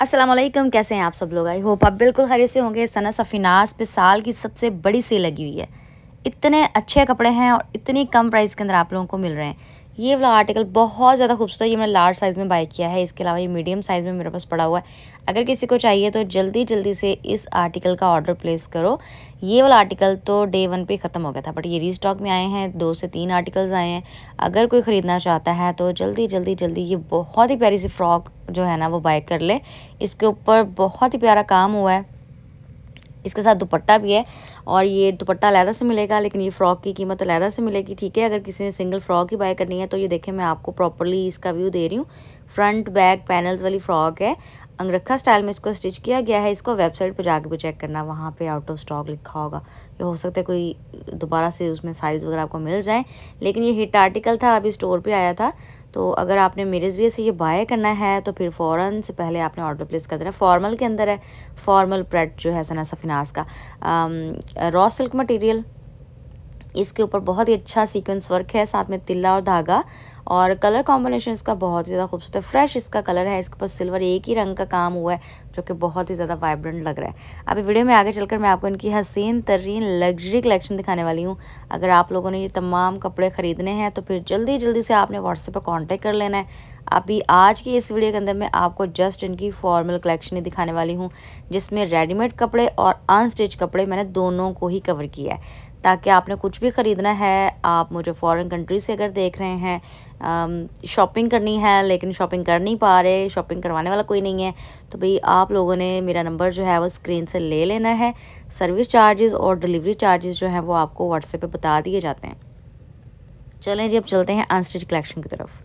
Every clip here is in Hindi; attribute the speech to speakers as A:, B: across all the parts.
A: असलम कैसे हैं आप सब लोग आई होप आप बिल्कुल खरीद से होंगे सना सफिनास पे साल की सबसे बड़ी सेल लगी हुई है इतने अच्छे कपड़े हैं और इतनी कम प्राइस के अंदर आप लोगों को मिल रहे हैं ये वाला आर्टिकल बहुत ज़्यादा खूबसूरत है ये मैंने लार्ज साइज़ में बाई किया है इसके अलावा ये मीडियम साइज़ में मेरे पास पड़ा हुआ है अगर किसी को चाहिए तो जल्दी जल्दी से इस आर्टिकल का ऑर्डर प्लेस करो ये वाला आर्टिकल तो डे वन पे ख़त्म हो गया था बट ये रीस्टॉक में आए हैं दो से तीन आर्टिकल्स आए हैं अगर कोई ख़रीदना चाहता है तो जल्दी जल्दी जल्दी ये बहुत ही प्यारी सी फ्रॉक जो है ना वो बाय कर ले इसके ऊपर बहुत ही प्यारा काम हुआ है इसके साथ दुपट्टा भी है और ये दुपट्टा अलहदा से मिलेगा लेकिन ये फ़्रॉक की कीमत अलहदा से मिलेगी ठीक है अगर किसी ने सिंगल फ़्रॉक ही बाय करनी है तो ये देखें मैं आपको प्रॉपरली इसका व्यू दे रही हूँ फ्रंट बैक पैनल्स वाली फ़्रॉक है अंगरखा स्टाइल में इसको स्टिच किया गया है इसको वेबसाइट पर जाके भी चेक करना वहाँ पे आउट ऑफ स्टॉक लिखा होगा ये हो सकता है कोई दोबारा से उसमें साइज़ वगैरह आपको मिल जाए लेकिन ये हिट आर्टिकल था अभी स्टोर पे आया था तो अगर आपने मेरे ज़रिए से ये बाय करना है तो फिर फ़ौर से पहले आपने ऑर्डर प्लेस कर देना फॉर्मल के अंदर है फॉर्मल प्रेड जो है सना सफिनास का रॉ सिल्क मटीरियल इसके ऊपर बहुत ही अच्छा सीक्वेंस वर्क है साथ में तिल्ला और धागा और कलर कॉम्बिनेशन इसका बहुत ही ज़्यादा खूबसूरत है फ्रेश इसका कलर है इसके ऊपर सिल्वर एक ही रंग का काम हुआ है जो कि बहुत ही ज़्यादा वाइब्रेंट लग रहा है अभी वीडियो में आगे चलकर मैं आपको इनकी हसीन तरीन लग्जरी कलेक्शन दिखाने वाली हूँ अगर आप लोगों ने ये तमाम कपड़े ख़रीदने हैं तो फिर जल्दी जल्दी से आपने व्हाट्सएप पर कॉन्टेक्ट कर लेना है अभी आज की इस वीडियो के अंदर मैं आपको जस्ट इनकी फॉर्मल कलेक्शन ही दिखाने वाली हूँ जिसमें रेडीमेड कपड़े और अनस्टिच कपड़े मैंने दोनों को ही कवर किया है ताकि आपने कुछ भी ख़रीदना है आप मुझे फ़ॉरेन कंट्री से अगर देख रहे हैं शॉपिंग करनी है लेकिन शॉपिंग कर नहीं पा रहे शॉपिंग करवाने वाला कोई नहीं है तो भाई आप लोगों ने मेरा नंबर जो है वो स्क्रीन से ले लेना है सर्विस चार्जेस और डिलीवरी चार्जेस जो हैं वो आपको व्हाट्सएप पे बता दिए जाते हैं चलें जी अब चलते हैं अनस्टिच कलेक्शन की तरफ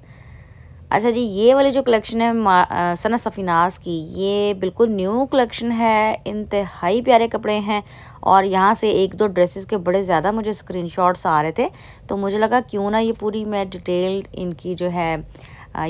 A: अच्छा जी ये वाली जो कलेक्शन है सना सफ़ीनास की ये बिल्कुल न्यू कलेक्शन है इंतहाई प्यारे कपड़े हैं और यहाँ से एक दो ड्रेसेस के बड़े ज़्यादा मुझे स्क्रीनशॉट्स आ रहे थे तो मुझे लगा क्यों ना ये पूरी मैं डिटेल्ड इनकी जो है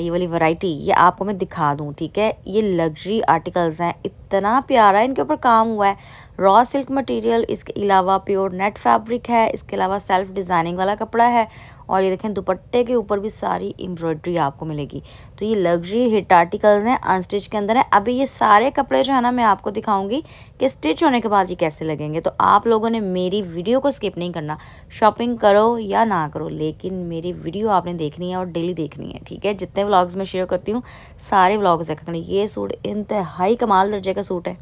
A: ये वाली वैरायटी ये आपको मैं दिखा दूँ ठीक है ये लग्जरी आर्टिकल्स हैं इतना प्यारा इनके ऊपर काम हुआ है रॉ सिल्क मटेरियल इसके अलावा प्योर नेट फैब्रिक है इसके अलावा सेल्फ डिज़ाइनिंग वाला कपड़ा है और ये देखें दुपट्टे के ऊपर भी सारी एम्ब्रॉयड्री आपको मिलेगी तो ये लग्जरी हिट आर्टिकल्स हैं अनस्टिच के अंदर है अभी ये सारे कपड़े जो है ना मैं आपको दिखाऊंगी कि स्टिच होने के बाद ये कैसे लगेंगे तो आप लोगों ने मेरी वीडियो को स्किप नहीं करना शॉपिंग करो या ना करो लेकिन मेरी वीडियो आपने देखनी है और डेली देखनी है ठीक है जितने व्लॉग्स मैं शेयर करती हूँ सारे व्लॉग्स देखा ये सूट इंतहाई कमाल दर्जे का सूट है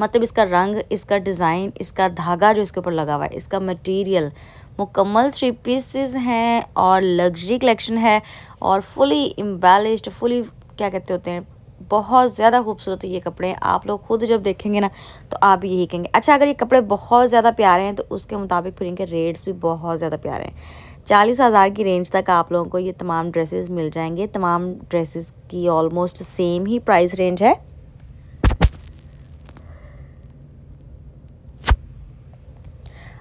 A: मतलब इसका रंग इसका डिज़ाइन इसका धागा जो इसके ऊपर लगा हुआ है इसका मटेरियल मुकम्मल थ्री पीसेस हैं और लग्जरी कलेक्शन है और फुली इम्बेलिश्ड फुली क्या कहते होते हैं बहुत ज़्यादा खूबसूरत ये कपड़े हैं आप लोग खुद जब देखेंगे ना तो आप यही कहेंगे अच्छा अगर ये कपड़े बहुत ज़्यादा प्यारे हैं तो उसके मुताबिक फिर इनके रेट्स भी बहुत ज़्यादा प्यारे हैं चालीस हज़ार की रेंज तक आप लोगों को ये तमाम ड्रेसेस मिल जाएंगे तमाम ड्रेसेस की ऑलमोस्ट सेम ही प्राइस रेंज है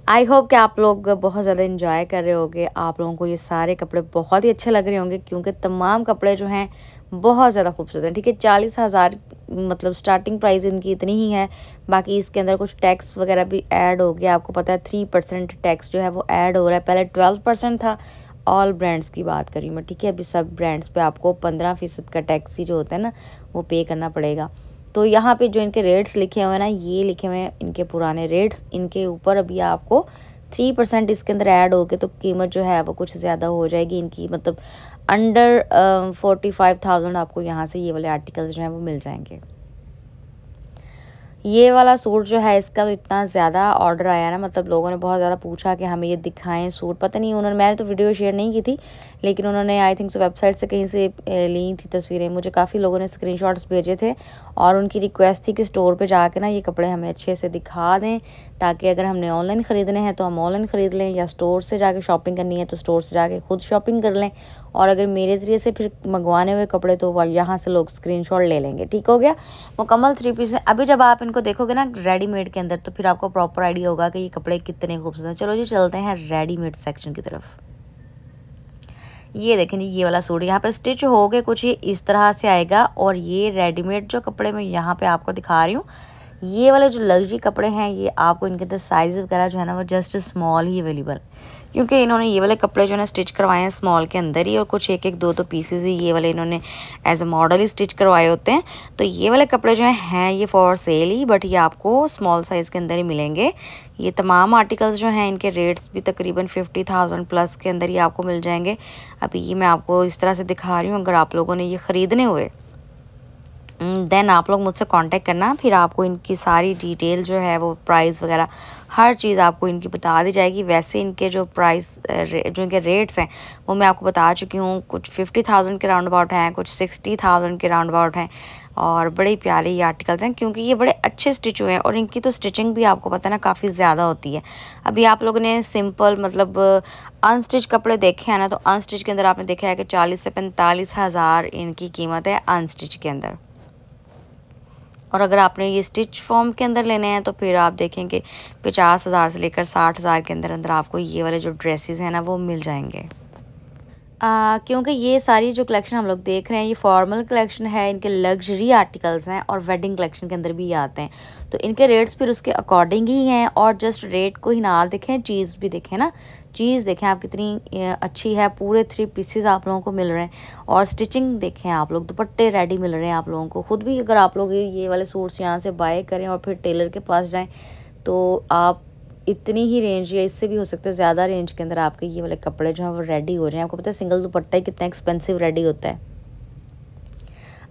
A: आई होप कि आप लोग बहुत ज़्यादा इन्जॉय कर रहे होंगे आप लोगों को ये सारे कपड़े बहुत ही अच्छे लग रहे होंगे क्योंकि तमाम कपड़े जो हैं बहुत ज़्यादा खूबसूरत हैं ठीक है चालीस हज़ार मतलब स्टार्टिंग प्राइस इनकी इतनी ही है बाकी इसके अंदर कुछ टैक्स वगैरह भी ऐड हो गया आपको पता है थ्री परसेंट टैक्स जो है वो ऐड हो रहा है पहले ट्वेल्व परसेंट था ऑल ब्रांड्स की बात करी मैं ठीक है अभी सब ब्रांड्स पे आपको पंद्रह फ़ीसद का टैक्स ही जो होता है ना वो पे करना पड़ेगा तो यहाँ पे जो इनके रेट्स लिखे हुए हैं ना ये लिखे हुए हैं इनके पुराने रेट्स इनके ऊपर अभी आपको थ्री परसेंट इसके अंदर ऐड गए तो कीमत जो है वो कुछ ज़्यादा हो जाएगी इनकी मतलब अंडर फोर्टी फाइव थाउजेंड आपको यहाँ से ये वाले आर्टिकल्स जो हैं वो मिल जाएंगे ये वाला सूट जो है इसका तो इतना ज़्यादा ऑर्डर आया ना मतलब लोगों ने बहुत ज़्यादा पूछा कि हमें ये दिखाएं सूट पता नहीं उन्होंने मैंने तो वीडियो शेयर नहीं की थी लेकिन उन्होंने आई थिंक सो वेबसाइट से कहीं से ली थी तस्वीरें मुझे काफ़ी लोगों ने स्क्रीनशॉट्स भेजे थे और उनकी रिक्वेस्ट थी कि स्टोर पर जाके ना ये कपड़े हमें अच्छे से दिखा दें ताकि अगर हमने ऑनलाइन ख़रीदने हैं तो हम ऑनलाइन ख़रीद लें या स्टोर से जाके शॉपिंग करनी है तो स्टोर से जाके खुद शॉपिंग कर लें और अगर मेरे ज़रिए से फिर मंगवाने हुए कपड़े तो यहाँ से लोग स्क्रीनशॉट ले लेंगे ठीक हो गया मुकम्मल थ्री पीस है अभी जब आप इनको देखोगे ना रेडीमेड के अंदर तो फिर आपको प्रॉपर आइडिया होगा कि ये कपड़े कितने खूबसूरत हैं चलो जी चलते हैं रेडीमेड सेक्शन की तरफ ये देखें जी ये वाला सूट यहाँ पे स्टिच हो गए कुछ ये इस तरह से आएगा और ये रेडीमेड जो कपड़े मैं यहाँ पे आपको दिखा रही हूँ ये वाले जो लग्जरी कपड़े हैं ये आपको इनके अंदर साइज़ वगैरह जो है ना वो जस्ट स्मॉल ही अवेलेबल क्योंकि इन्होंने ये वाले कपड़े जो है ना स्टिच करवाए हैं स्मॉल के अंदर ही और कुछ एक एक दो दो तो पीसेज ही ये वाले इन्होंने एज अ मॉडल ही स्टिच करवाए होते हैं तो ये वाले कपड़े जो हैं हैं ये फॉर सेल ही बट ये आपको स्मॉल साइज़ के अंदर ही मिलेंगे ये तमाम आर्टिकल्स जो हैं इनके रेट्स भी तकरीबन फिफ्टी थाउजेंड प्लस के अंदर ही आपको मिल जाएंगे अभी ये मैं आपको इस तरह से दिखा रही हूँ अगर आप लोगों ने ये ख़रीदने हुए देन mm, आप लोग मुझसे कांटेक्ट करना फिर आपको इनकी सारी डिटेल जो है वो प्राइस वगैरह हर चीज़ आपको इनकी बता दी जाएगी वैसे इनके जो प्राइस जो इनके रेट्स हैं वो मैं आपको बता चुकी हूँ कुछ फिफ्टी थाउजेंड के राउंड अबाउट हैं कुछ सिक्सटी थाउजेंड के राउंड अबाउट हैं और बड़े प्यारे ये आर्टिकल्स हैं क्योंकि ये बड़े अच्छे स्टिच हुए हैं और इनकी तो स्टिचिंग भी आपको पता ना काफ़ी ज़्यादा होती है अभी आप लोगों ने सिंपल मतलब अनस्टिच कपड़े देखे हैं ना तो अनस्टिच के अंदर आपने देखा है कि चालीस से पैंतालीस हज़ार इनकी कीमत है अनस्टिच के अंदर और अगर आपने ये स्टिच फॉर्म के अंदर लेने हैं तो फिर आप देखेंगे पचास हज़ार से लेकर साठ हज़ार के अंदर अंदर आपको ये वाले जो ड्रेसेस हैं ना वो मिल जाएंगे क्योंकि ये सारी जो कलेक्शन हम लोग देख रहे हैं ये फॉर्मल कलेक्शन है इनके लग्जरी आर्टिकल्स हैं और वेडिंग कलेक्शन के अंदर भी आते हैं तो इनके रेट्स फिर उसके अकॉर्डिंग ही हैं और जस्ट रेट को ही ना देखें चीज़ भी देखें ना चीज़ देखें आप कितनी अच्छी है पूरे थ्री पीसेज आप लोगों को मिल रहे हैं और स्टिचिंग देखें आप लोग दुपट्टे रेडी मिल रहे हैं आप लोगों को ख़ुद भी अगर आप लोग ये वाले सूट्स यहाँ से बाय करें और फिर टेलर के पास जाएँ तो आप इतनी ही रेंज या इससे भी हो सकता है ज़्यादा रेंज के अंदर आपके ये वाले कपड़े जो हैं वो रेडी हो जाए आपको पता है सिंगल दुपट्टा ही कितना एक्सपेंसिव रेडी होता है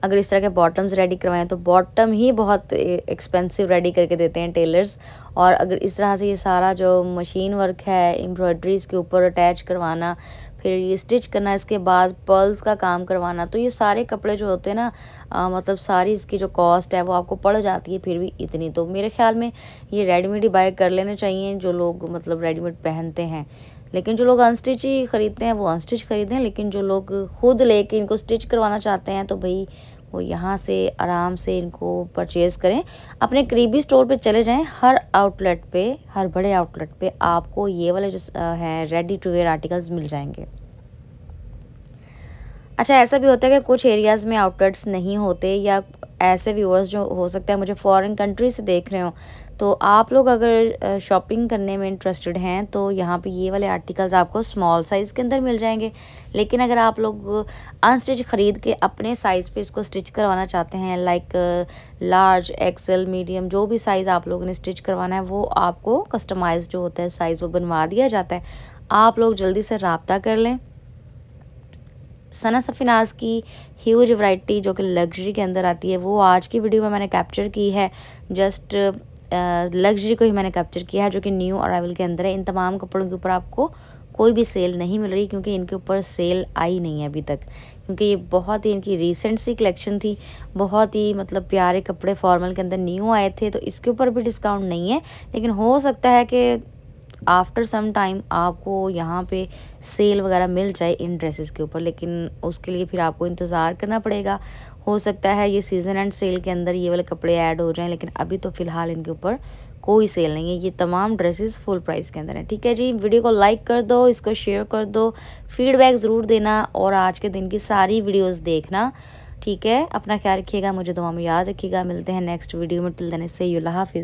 A: अगर इस तरह के बॉटम्स रेडी करवाएं तो बॉटम ही बहुत एक्सपेंसिव रेडी करके देते हैं टेलर्स और अगर इस तरह से ये सारा जो मशीन वर्क है एम्ब्रॉयड्रीज़ के ऊपर अटैच करवाना फिर ये स्टिच करना इसके बाद पर्ल्स का काम करवाना तो ये सारे कपड़े जो होते हैं ना आ, मतलब सारी इसकी जो कॉस्ट है वो आपको पड़ जाती है फिर भी इतनी तो मेरे ख्याल में ये रेडीमेड ही बाय कर लेने चाहिए जो लोग मतलब रेडीमेड पहनते हैं लेकिन जो लोग अनस्टिच ही ख़रीदते हैं वो अनस्टिच ख़रीदें लेकिन जो लोग खुद ले इनको स्टिच करवाना चाहते हैं तो भाई वो यहाँ से आराम से इनको परचेज़ करें अपने करीबी स्टोर पे चले जाएं हर आउटलेट पे हर बड़े आउटलेट पे आपको ये वाले जो है रेडी टू वेयर आर्टिकल्स मिल जाएंगे अच्छा ऐसा भी होता है कि कुछ एरियाज़ में आउटलेट्स नहीं होते या ऐसे व्यूअर्स जो हो सकते हैं मुझे फ़ॉरेन कंट्री से देख रहे हो तो आप लोग अगर शॉपिंग करने में इंटरेस्टेड हैं तो यहाँ पे ये वाले आर्टिकल्स आपको स्मॉल साइज़ के अंदर मिल जाएंगे लेकिन अगर आप लोग अनस्टिच ख़रीद के अपने साइज़ पे इसको स्टिच करवाना चाहते हैं लाइक लार्ज एक्सेल मीडियम जो भी साइज़ आप लोगों ने स्टिच करवाना है वो आपको कस्टमाइज जो होता है साइज़ वो बनवा दिया जाता है आप लोग जल्दी से रबता कर लें सना सफिनाज की ह्यूज वैरायटी जो कि लग्जरी के अंदर आती है वो आज की वीडियो में मैंने कैप्चर की है जस्ट लग्जरी को ही मैंने कैप्चर किया है जो कि न्यू अरावल के अंदर है इन तमाम कपड़ों के ऊपर आपको कोई भी सेल नहीं मिल रही क्योंकि इनके ऊपर सेल आई नहीं है अभी तक क्योंकि ये बहुत ही इनकी रिसेंट सी कलेक्शन थी बहुत ही मतलब प्यारे कपड़े फॉर्मल के अंदर न्यू आए थे तो इसके ऊपर भी डिस्काउंट नहीं है लेकिन हो सकता है कि आफ्टर सम टाइम आपको यहाँ पे सेल वगैरह मिल जाए इन ड्रेसेस के ऊपर लेकिन उसके लिए फिर आपको इंतज़ार करना पड़ेगा हो सकता है ये सीज़न एंड सेल के अंदर ये वाले कपड़े ऐड हो जाएं लेकिन अभी तो फ़िलहाल इनके ऊपर कोई सेल नहीं है ये तमाम ड्रेसेस फुल प्राइस के अंदर हैं ठीक है जी वीडियो को लाइक कर दो इसको शेयर कर दो फीडबैक ज़रूर देना और आज के दिन की सारी वीडियोस देखना ठीक है अपना ख्याल रखिएगा मुझे दुआ में याद रखिएगा मिलते हैं नेक्स्ट वीडियो में टिल देने से यू हाफिज़